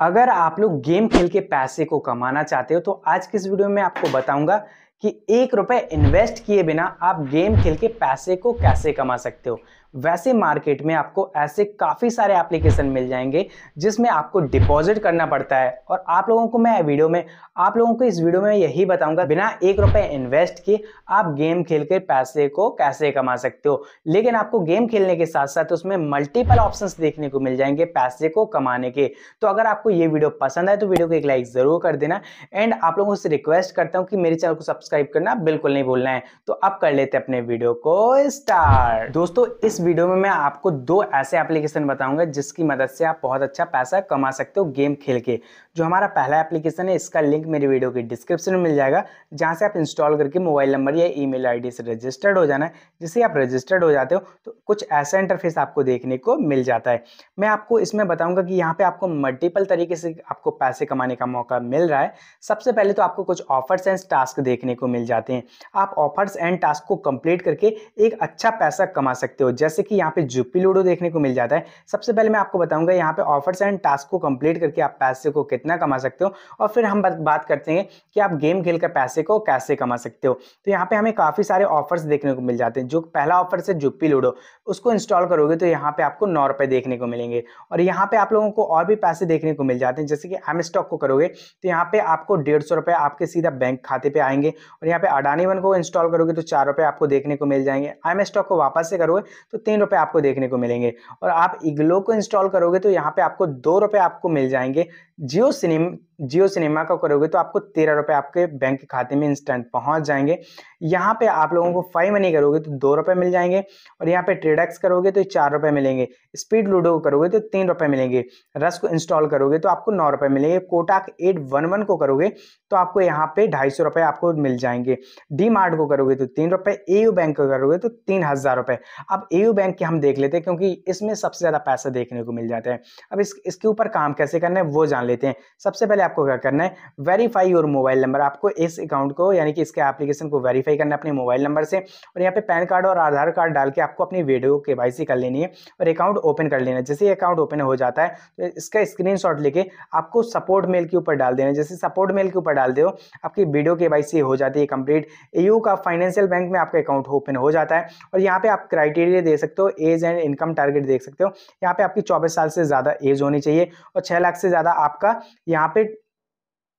अगर आप लोग गेम खेल के पैसे को कमाना चाहते हो तो आज के इस वीडियो में आपको बताऊंगा कि एक रुपए इन्वेस्ट किए बिना आप गेम खेल के पैसे को कैसे कमा सकते हो वैसे मार्केट में आपको ऐसे काफ़ी सारे एप्लीकेशन मिल जाएंगे जिसमें आपको डिपॉजिट करना पड़ता है और आप लोगों को मैं वीडियो में आप लोगों को इस वीडियो में यही बताऊंगा बिना एक रुपए इन्वेस्ट किए आप गेम खेल के पैसे को कैसे कमा सकते हो लेकिन आपको गेम खेलने के साथ साथ उसमें मल्टीपल ऑप्शंस देखने को मिल जाएंगे पैसे को कमाने के तो अगर आपको ये वीडियो पसंद आए तो वीडियो को एक लाइक ज़रूर कर देना एंड आप लोगों से रिक्वेस्ट करता हूँ कि मेरे चैनल को सब्सक्राइब करना बिल्कुल नहीं भूलना है तो आप कर लेते अपने वीडियो को स्टार्ट दोस्तों इस वीडियो में मैं आपको दो ऐसे एप्लीकेशन बताऊंगा जिसकी मदद से आप बहुत अच्छा पैसा कमा सकते हो गेम खेल के जो हमारा पहला एप्लीकेशन है इसका लिंक मेरी वीडियो के डिस्क्रिप्शन में मिल जाएगा जहां से आप इंस्टॉल करके मोबाइल नंबर या ईमेल आईडी से रजिस्टर्ड हो जाना है जिससे आप रजिस्टर्ड हो जाते हो तो कुछ ऐसा इंटरफेस आपको देखने को मिल जाता है मैं आपको इसमें बताऊँगा कि यहाँ पर आपको मल्टीपल तरीके से आपको पैसे कमाने का मौका मिल रहा है सबसे पहले तो आपको कुछ ऑफर्स एंड टास्क देखने को मिल जाते हैं आप ऑफर्स एंड टास्क को कंप्लीट करके एक अच्छा पैसा कमा सकते हो जैसे कि यहाँ पे जुप्पी लूडो देखने को मिल जाता है सबसे पहले मैं आपको बताऊंगा यहाँ पे ऑफर्स एंड टास्क को कंप्लीट करके आप पैसे को कितना कमा सकते हो और फिर हम बात करते हैं कि आप गेम खेल कर पैसे को कैसे कमा सकते हो तो यहाँ पे हमें काफ़ी सारे ऑफर्स देखने को मिल जाते हैं जो पहला ऑफर है जुप्पी लूडो उसको इंस्टॉल करोगे तो यहाँ पे आपको नौ रुपए देखने को मिलेंगे और यहाँ पे आप लोगों को और भी पैसे देखने को मिल जाते हैं जैसे कि एम स्टॉक को करोगे तो यहाँ पे आपको डेढ़ सौ रुपए आपके सीधा बैंक खाते पे आएंगे और यहाँ पे अडानी वन को इंस्टॉल करोगे तो चार रुपए आपको देखने को मिल जाएंगे एम स्टॉक को वापस से करोगे तो तो तीन रुपये आपको देखने को मिलेंगे और आप इग्लो को इंस्टॉल करोगे तो यहाँ पे आपको दो रुपये आपको मिल जाएंगे जियो सिनेम जियो सिनेमा का करोगे तो आपको तेरह रुपये आपके बैंक खाते में इंस्टेंट पहुंच जाएंगे यहाँ पे आप लोगों को फाइव मनी करोगे तो दो रुपये मिल जाएंगे और यहाँ पे ट्रेडक्स करोगे तो चार रुपये मिलेंगे स्पीड लूडो करोगे तो तीन रुपये मिलेंगे रस को इंस्टॉल करोगे तो आपको नौ रुपये मिलेंगे कोटाक एट वन वन को करोगे तो आपको यहाँ पे ढाई सौ रुपये आपको मिल जाएंगे डी मार्ट को करोगे तो तीन रुपये ए यू बैंक को करोगे तो तीन हज़ार रुपये अब ए यू बैंक के हम देख लेते हैं क्योंकि इसमें सबसे ज़्यादा पैसा देखने को मिल जाता है अब इस इसके ऊपर काम कैसे करना है वो जान लेते हैं सबसे पहले आपको क्या करना है वेरीफाई योर मोबाइल नंबर आपको इस अकाउंट को यानी कि इसके एप्लीकेशन को वेरीफाई करना है अपने मोबाइल नंबर से और यहाँ पे पैन कार्ड और आधार कार्ड डाल के आपको अपनी वीडियो के वाई कर लेनी है और अकाउंट ओपन कर लेना है जैसे ही अकाउंट ओपन हो जाता है तो इसका स्क्रीन लेके आपको सपोर्ट मेल के ऊपर डाल देना है जैसे सपोर्ट मेल के ऊपर डाल दे आपकी वीडियो के वाई हो जाती है कंप्लीट यू का फाइनेंशियल बैंक में आपका अकाउंट ओपन हो जाता है और यहाँ पे आप क्राइटेरिया दे सकते हो एज एंड इनकम टारगेट देख सकते हो यहाँ पे आपकी चौबीस साल से ज़्यादा एज होनी चाहिए और छह लाख से ज़्यादा आपका यहाँ पे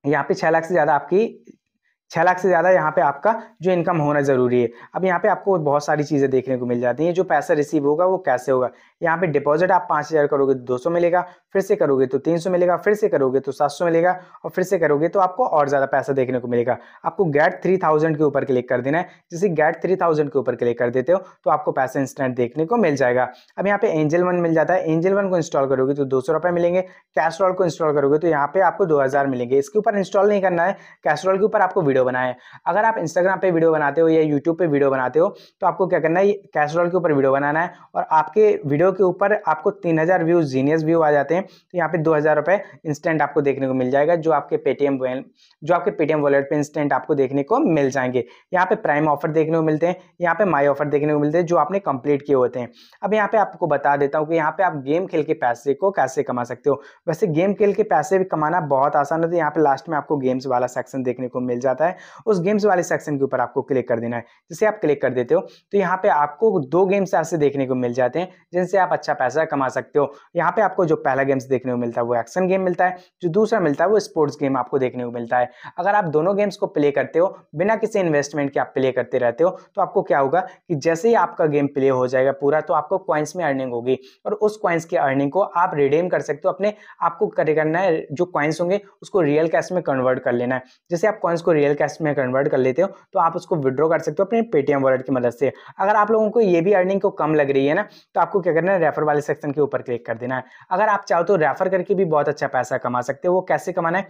यहाँ पे छह लाख से ज़्यादा आपकी छः लाख से ज़्यादा यहाँ पे आपका जो इनकम होना ज़रूरी है अब यहाँ पे आपको बहुत सारी चीज़ें देखने को मिल जाती हैं जो पैसा रिसीव होगा वो कैसे होगा यहाँ पे डिपॉजिट आप पाँच हज़ार करोगे तो दो सौ मिलेगा फिर से करोगे तो तीन सौ मिलेगा फिर से करोगे तो सात सौ मिलेगा और फिर से करोगे तो आपको और ज़्यादा पैसा देखने को मिलेगा आपको गैट थ्री थाउजेंड के ऊपर क्लिक कर देना है जैसे गैट थ्री थाउजेंड के ऊपर क्लिक कर देते हो तो आपको पैसा इंस्टेंट देखने को मिल जाएगा अब यहाँ पे एंजल वन मिल जाता है एंजल वन को इंस्टॉल करोगे तो दो सौ रुपये मिलेंगे कैस्ट्रॉल को इंस्टॉल करोगे तो यहाँ पे आपको दो हज़ार मिलेंगे इसके ऊपर इंस्टॉल नहीं करना है कैस्ट्रॉल के ऊपर आपको वीडियो वीडियो बनाए अगर आप इंस्टाग्राम पे वीडियो बनाते हो या यूट्यूब पे वीडियो बनाते हो तो आपको क्या करना है कैसरोल के ऊपर वीडियो बनाना है और आपके वीडियो के ऊपर आपको तीन हज़ार व्यूज जीनियस व्यू आ जाते हैं तो यहाँ पे दो हज़ार रुपये इंस्टेंट आपको देखने को मिल जाएगा जो आपके पेटीएम जो आपके पेटीएम वॉलेट पर इंस्टेंट आपको देखने को मिल जाएंगे यहाँ पे प्राइम ऑफर देखने को मिलते हैं यहाँ पे माई ऑफर देखने को मिलते हैं जो आपने कंप्लीट किए होते हैं अब यहाँ पे आपको बता देता हूँ कि यहाँ पे आप गेम खेल के पैसे को कैसे कमा सकते हो वैसे गेम खेल के पैसे भी कमाना बहुत आसान होता है यहाँ पे लास्ट में आपको गेम्स वाला सेक्शन देखने को मिल जाता है है उस गेम्स वाले सेक्शन के ऊपर आपको क्लिक कर देना है जैसे आप क्लिक कर देते हो तो यहाँ पे आपको दो गेम्स ऐसे देखने को मिल जाते हैं जिनसे आप अच्छा पैसा कमा सकते हो यहाँ पे आपको जो पहला गेम्स देखने को मिलता है वो एक्शन गेम मिलता है जो दूसरा मिलता है वो स्पोर्ट्स गेम आपको देखने को मिलता है अगर आप दोनों गेम्स को प्ले करते हो बिना किसी इन्वेस्टमेंट के आप प्ले करते रहते हो तो आपको क्या होगा कि जैसे ही आपका गेम प्ले हो जाएगा पूरा तो आपको क्वाइंस में अर्निंग होगी और उस क्वाइंस की अर्निंग को आप रिडेम कर सकते हो अपने आपको करना है जो क्वाइंस होंगे उसको रियल कैश में कन्वर्ट कर लेना है जैसे आप क्वाइंस को रियल कैश में कन्वर्ट कर लेते हो तो आप उसको विड्रॉ कर सकते हो अपने पेटीएम वॉलेट की मदद से अगर आप लोगों को ये भी अर्निंग को कम लग रही है ना तो आपको क्या करना है रेफर वाले सेक्शन के ऊपर क्लिक कर देना है अगर आप चाहो तो रेफर करके भी बहुत अच्छा पैसा कमा सकते हो वो कैसे कमाना है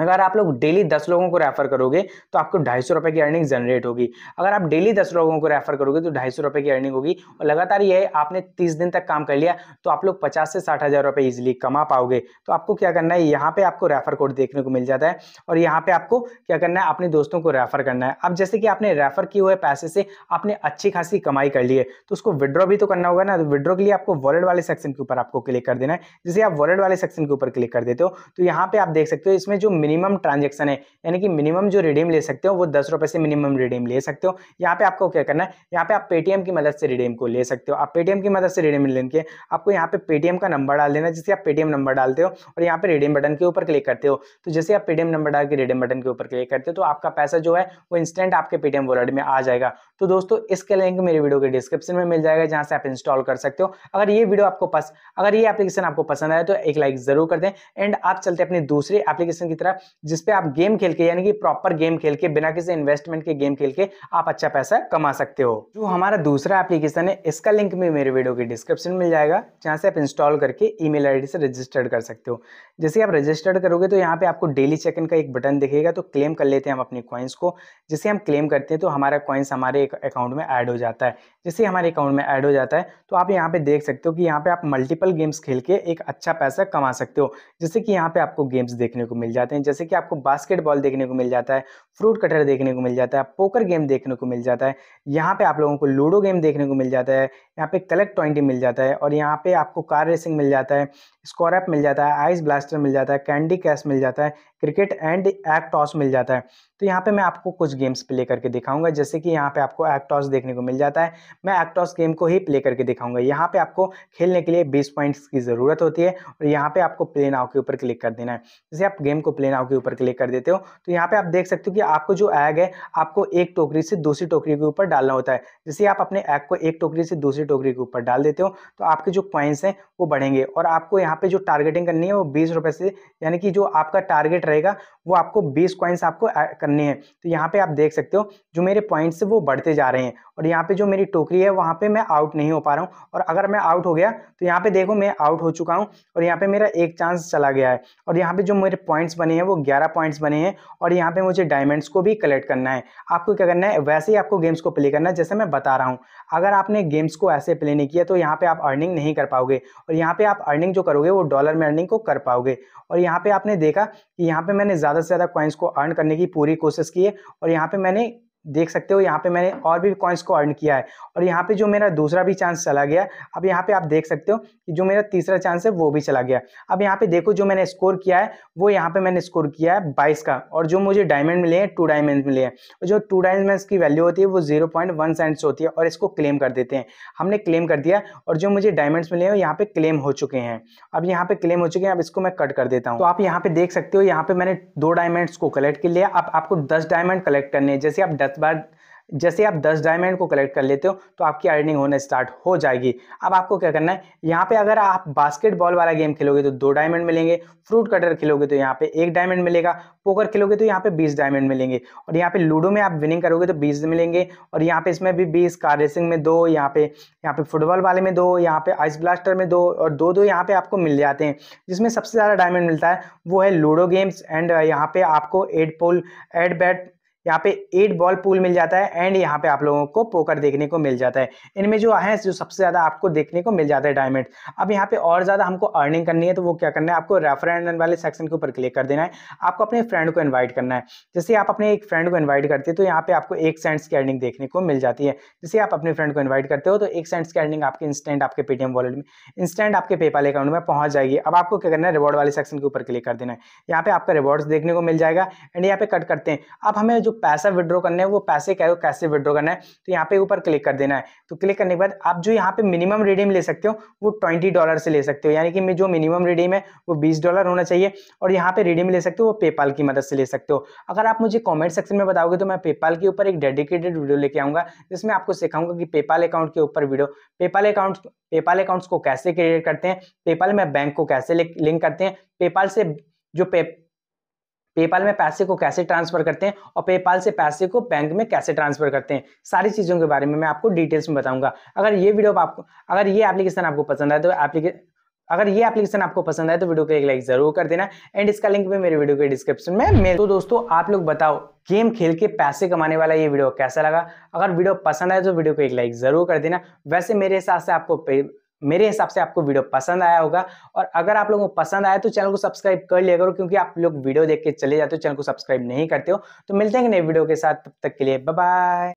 अगर आप लोग डेली दस लोगों को रेफर करोगे तो आपको ढाई सौ रुपये की अर्निंग जनरेट होगी अगर आप डेली दस लोगों को रेफर करोगे तो ढाई सौ रुपये की अर्निंग होगी और लगातार ये आपने तीस दिन तक काम कर लिया तो आप लोग पचास से साठ हज़ार रुपये ईजिली कमा पाओगे तो आपको क्या करना है यहाँ पे आपको रेफर कोड देखने को मिल जाता है और यहाँ पर आपको क्या करना है अपने दोस्तों को रेफर करना है अब जैसे कि आपने रेफर किए हुए पैसे से आपने अच्छी खासी कमाई कर ली है तो उसको विड्रॉ भी तो करना होगा ना तो विड्रॉ के लिए आपको वॉलेट वाले सेक्शन के ऊपर आपको क्लिक कर देना है जैसे आप वॉलेट वाले सेक्शन के ऊपर क्लिक कर देते हो तो यहाँ पर आप देख सकते हो इसमें जो मिनिमम ट्रांजेक्शन है यानी कि मिनिमम जो रिडीम ले सकते हो वो दस रुपये से मिनिमम रिडीम ले सकते हो यहाँ पे आपको क्या करना है यहाँ पे आप पेटीएम की मदद से रिडीम को ले सकते हो आप पेटीएम की मदद से रिडीम लेने आपको यहाँ पे पेटीएम का नंबर डाल देना जिससे आप पेटीएम नंबर डालते हो और यहाँ पे रिडीम बटन के ऊपर क्लिक करते हो तो जैसे आप पेटीएम नंबर डाल के रिडीम बटन के ऊपर क्लिक करते हो तो आपका पैसा जो है वो इंस्टेंट आपके पेटीएम वॉलेट में आ जाएगा तो दोस्तों इसके लिंक मेरे वीडियो के डिस्क्रिप्शन में मिल जाएगा जहाँ से आप इंस्टॉल कर सकते हो अगर ये वीडियो आपको पस अगर ये एप्लीकेशन आपको पसंद आए तो एक लाइक जरूर कर दें एंड आप चलते अपने दूसरे एप्लीकेशन की तरफ जिसपे आप गेम खेल के यानी कि प्रॉपर गेम खेल के बिना किसी इन्वेस्टमेंट के गेम खेल के आप अच्छा पैसा कमा सकते हो जो हमारा दूसरा एप्लीकेशन है इसका लिंक भी मेरे वीडियो के डिस्क्रिप्शन मिल जाएगा जहाँ से आप इंस्टॉल करके ई मेल से रजिस्टर्ड कर सकते हो जैसे आप रजिस्टर्ड करोगे तो यहाँ पे आपको डेली चेक इन का एक बटन दिखेगा तो क्लेम कर लेते हैं हम अपनी कॉइन्स को जिसे हम क्लेम करते हैं तो हमारा कॉइन्स हमारे अकाउंट में ऐड हो जाता है जैसे हमारे अकाउंट में ऐड हो जाता है तो आप यहाँ पे देख सकते हो कि यहाँ पे आप मल्टीपल गेम्स खेल के एक अच्छा पैसा कमा सकते हो जैसे कि यहाँ पे आपको गेम्स देखने को मिल जाते हैं जैसे कि आपको बास्केटबॉल देखने को मिल जाता है फ्रूट कटर देखने को मिल जाता है पोकर गेम देखने को मिल जाता है यहाँ पे आप लोगों को लूडो गेम देखने को मिल जाता है यहाँ पे कलेक्ट ट्वेंटी मिल जाता है और यहाँ पे आपको कार रेसिंग मिल जाता है स्कॉरअप मिल जाता है आइस ब्लास्टर मिल जाता है कैंडी कैश मिल जाता है क्रिकेट एंड एग टॉस मिल जाता है तो यहाँ पे मैं आपको कुछ गेम्स प्ले करके दिखाऊंगा जैसे कि यहाँ पे आपको एग टॉस देखने को मिल जाता है मैं एग टॉस गेम को ही प्ले करके दिखाऊंगा यहाँ पे आपको खेलने के लिए 20 पॉइंट्स की ज़रूरत होती है और यहाँ पे आपको प्ले नाव के ऊपर क्लिक कर देना है जैसे आप गेम को प्ले नाव के ऊपर क्लिक कर देते हो तो यहाँ पे आप देख सकते हो कि आपको जो एग है आपको एक टोकरी से दूसरी टोकरी के ऊपर डालना होता है जैसे आप अपने एग को एक टोकरी से दूसरी टोकरी के ऊपर डाल देते हो तो आपके जो क्वाइंस हैं वो बढ़ेंगे और आपको यहाँ पे जो टारगेटिंग करनी है वो बीस रुपये से यानी कि जो आपका टारगेट रहेगा वो आपको बीस क्वाइंस आपको करनी है तो यहाँ पर आप देख सकते हो जो मेरे पॉइंट्स है वो बढ़ते जा रहे हैं और यहाँ पर जो मेरी टोकरी है वहाँ पर मैं आउट नहीं हो पा रहा हूँ और अगर मैं आउट हो गया तो यहाँ पर देखो मैं आउट हो चुका हूँ और यहाँ पर मेरा एक चांस चला गया है और यहाँ पर जो मेरे पॉइंट्स बने हैं वो ग्यारह पॉइंट्स बने हैं और यहाँ पर मुझे डायमंड इवेंट्स को भी कलेक्ट करना है आपको क्या करना है वैसे ही आपको गेम्स को प्ले करना है जैसे मैं बता रहा हूँ अगर आपने गेम्स को ऐसे प्ले नहीं किया तो यहाँ पे आप अर्निंग नहीं कर पाओगे और यहाँ पे आप अर्निंग जो करोगे वो डॉलर में अर्निंग को कर पाओगे और यहाँ पे आपने देखा कि यहाँ पे मैंने ज़्यादा से ज़्यादा कॉइन्स को अर्न करने की पूरी कोशिश की है और यहाँ पे मैंने देख सकते हो यहाँ पे मैंने और भी कॉइन्स को अर्न किया है और यहाँ पे जो मेरा दूसरा भी चांस चला गया अब यहाँ पे आप देख सकते हो कि जो मेरा तीसरा चांस है वो भी चला गया अब यहाँ पे देखो जो मैंने स्कोर किया है वो यहाँ पे मैंने स्कोर किया है बाईस का और जो मुझे डायमंड मिले हैं टू डायमंड मिले हैं और जो टू डायमंड की वैल्यू होती है वो जीरो पॉइंट वन सेंट्स होती है और इसको क्लेम कर देते हैं हमने क्लेम कर दिया और जो मुझे डायमंड्स मिले हैं यहाँ पे क्लेम हो चुके हैं अब यहाँ पे क्लेम हो चुके हैं अब इसको मैं कट कर देता हूँ तो आप यहाँ पे देख सकते हो यहाँ पे मैंने दो डायमंड्स को कलेक्ट कर लिया अब आपको दस डायमंड कलेक्ट करने हैं जैसे आप दस बाद जैसे आप 10 डायमंड को कलेक्ट कर लेते हो तो आपकी अर्निंग होना स्टार्ट हो जाएगी अब आपको क्या करना है यहाँ पे अगर आप बास्केटबॉल वाला गेम खेलोगे तो दो डायमंड मिलेंगे फ्रूट कटर खेलोगे तो यहाँ पे एक डायमंड मिलेगा पोकर खेलोगे तो यहाँ पे बीस डायमंड मिलेंगे और यहाँ पे लूडो में आप विनिंग करोगे तो बीस मिलेंगे और यहाँ पे इसमें भी बीस कार रेसिंग में दो यहाँ पे यहाँ पे फुटबॉल वाले में दो यहाँ पे आइस ब्लास्टर में दो और दो दो यहाँ पे आपको मिल जाते हैं जिसमें सबसे ज़्यादा डायमंड मिलता है वो है लूडो गेम्स एंड यहाँ पे आपको एड पोल एड बैट यहाँ पे एट बॉल पूल मिल जाता है एंड यहाँ पे आप लोगों को पोकर देखने को मिल जाता है इनमें जो है जो सबसे ज़्यादा आपको देखने को मिल जाता है डायमंड अब यहाँ पे और ज़्यादा हमको अर्निंग करनी है तो वो क्या करना है आपको रेफर एंड वाले सेक्शन के ऊपर क्लिक कर देना है आपको अपने फ्रेंड को इन्वाइट करना है जैसे आप अपने एक फ्रेंड को इन्वाइट करते हैं तो यहाँ पे आपको एक सेंट्स की अर्निंग देखने को मिल जाती है जैसे आप अपने फ्रेंड को इन्वाइट करते हो तो एक सेंट्स की अर्निंग आपके इंस्टेंट आपके पेटीएम वॉलेट में इंस्टेंट आपके पेपाल अकाउंट में पहुँच जाएगी अब आपको क्या करना है रिवॉर्ड वाले सेक्शन के ऊपर क्लिक कर देना है यहाँ पे आपका रिवॉर्ड्स देखने को मिल जाएगा एंड यहाँ पे कट करते हैं अब हमें जो पैसा विड्रॉ करना है वो पैसे कैसे विड्रॉ करना है तो यहाँ पे ऊपर क्लिक कर देना है तो क्लिक करने के बाद आप जो यहाँ पे मिनिमम रिडीम ले सकते हो वो ट्वेंटी डॉलर से ले सकते हो यानी कि जो मिनिमम रिडीम है वो बीस डॉलर होना चाहिए और यहाँ पे रिडीम ले सकते हो वो पेपाल की मदद से ले सकते हो अगर आप मुझे कॉमेंट सेक्शन में बताओगे तो मैं पेपाल के ऊपर एक डेडिकेटेड वीडियो लेके आऊँगा जिसमें आपको सिखाऊंगा कि पेपाल अकाउंट के ऊपर video PayPal account PayPal accounts को कैसे क्रिएट करते हैं पेपाल में बैंक को कैसे लिंक करते हैं पेपाल से जो पे पेपाल में पैसे को कैसे ट्रांसफर करते हैं और पेपाल से पैसे को बैंक में कैसे ट्रांसफर करते हैं सारी चीज़ों के बारे में मैं आपको डिटेल्स में बताऊंगा अगर ये वीडियो आपको अगर ये एप्लीकेशन आपको पसंद आए तो अगर ये एप्लीकेशन आपको पसंद आए तो वीडियो को एक लाइक जरूर कर देना एंड इसका लिंक भी मेरे वीडियो के डिस्क्रिप्शन में मिल तो दोस्तों आप लोग बताओ गेम खेल के पैसे कमाने वाला ये वीडियो कैसा लगा अगर वीडियो पसंद आए तो वीडियो को एक लाइक जरूर कर देना वैसे मेरे हिसाब से आपको मेरे हिसाब से आपको वीडियो पसंद आया होगा और अगर आप लोगों को पसंद आया तो चैनल को सब्सक्राइब कर लिया करो क्योंकि आप लोग वीडियो देख के चले जाते हो चैनल को सब्सक्राइब नहीं करते हो तो मिलते हैं नए वीडियो के साथ तब तक के लिए बाय